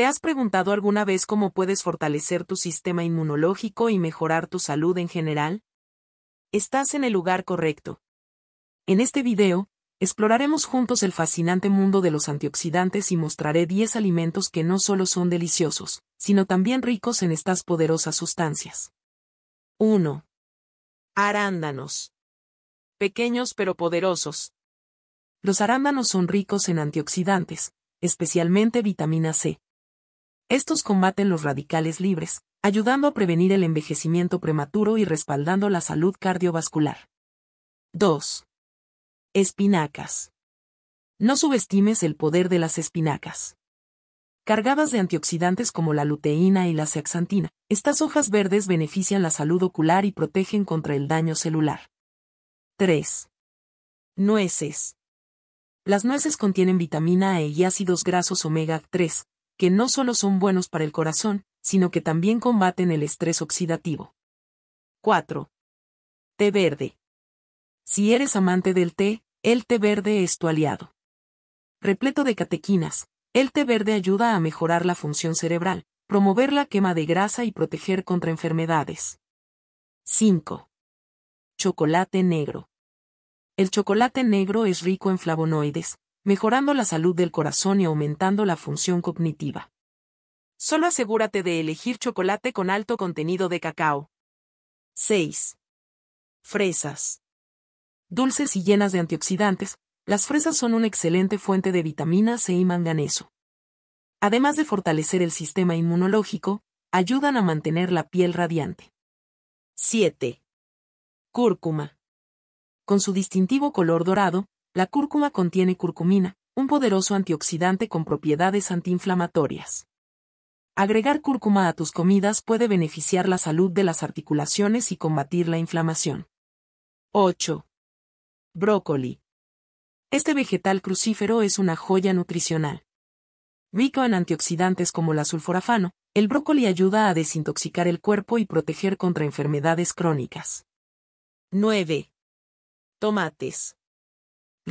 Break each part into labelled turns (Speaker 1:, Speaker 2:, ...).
Speaker 1: ¿Te has preguntado alguna vez cómo puedes fortalecer tu sistema inmunológico y mejorar tu salud en general? Estás en el lugar correcto. En este video, exploraremos juntos el fascinante mundo de los antioxidantes y mostraré 10 alimentos que no solo son deliciosos, sino también ricos en estas poderosas sustancias. 1. Arándanos. Pequeños pero poderosos. Los arándanos son ricos en antioxidantes, especialmente vitamina C, estos combaten los radicales libres, ayudando a prevenir el envejecimiento prematuro y respaldando la salud cardiovascular. 2. Espinacas. No subestimes el poder de las espinacas. Cargadas de antioxidantes como la luteína y la zeaxantina, estas hojas verdes benefician la salud ocular y protegen contra el daño celular. 3. Nueces. Las nueces contienen vitamina E y ácidos grasos omega 3, que no solo son buenos para el corazón, sino que también combaten el estrés oxidativo. 4. Té verde. Si eres amante del té, el té verde es tu aliado. Repleto de catequinas, el té verde ayuda a mejorar la función cerebral, promover la quema de grasa y proteger contra enfermedades. 5. Chocolate negro. El chocolate negro es rico en flavonoides, mejorando la salud del corazón y aumentando la función cognitiva. Solo asegúrate de elegir chocolate con alto contenido de cacao. 6. Fresas. Dulces y llenas de antioxidantes, las fresas son una excelente fuente de vitamina C y manganeso. Además de fortalecer el sistema inmunológico, ayudan a mantener la piel radiante. 7. Cúrcuma. Con su distintivo color dorado, la cúrcuma contiene curcumina, un poderoso antioxidante con propiedades antiinflamatorias. Agregar cúrcuma a tus comidas puede beneficiar la salud de las articulaciones y combatir la inflamación. 8. Brócoli. Este vegetal crucífero es una joya nutricional. Rico en antioxidantes como la sulforafano, el brócoli ayuda a desintoxicar el cuerpo y proteger contra enfermedades crónicas. 9. Tomates.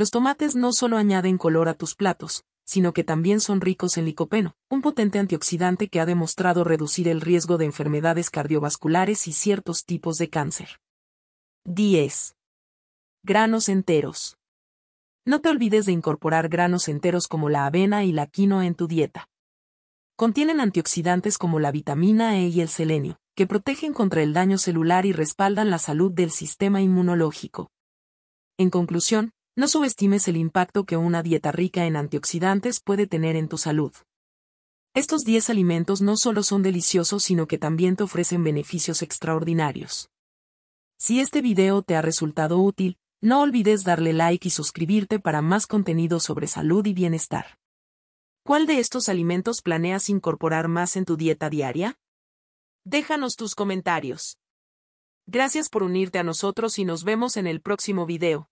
Speaker 1: Los tomates no solo añaden color a tus platos, sino que también son ricos en licopeno, un potente antioxidante que ha demostrado reducir el riesgo de enfermedades cardiovasculares y ciertos tipos de cáncer. 10. Granos enteros. No te olvides de incorporar granos enteros como la avena y la quinoa en tu dieta. Contienen antioxidantes como la vitamina E y el selenio, que protegen contra el daño celular y respaldan la salud del sistema inmunológico. En conclusión, no subestimes el impacto que una dieta rica en antioxidantes puede tener en tu salud. Estos 10 alimentos no solo son deliciosos sino que también te ofrecen beneficios extraordinarios. Si este video te ha resultado útil, no olvides darle like y suscribirte para más contenido sobre salud y bienestar. ¿Cuál de estos alimentos planeas incorporar más en tu dieta diaria? Déjanos tus comentarios. Gracias por unirte a nosotros y nos vemos en el próximo video.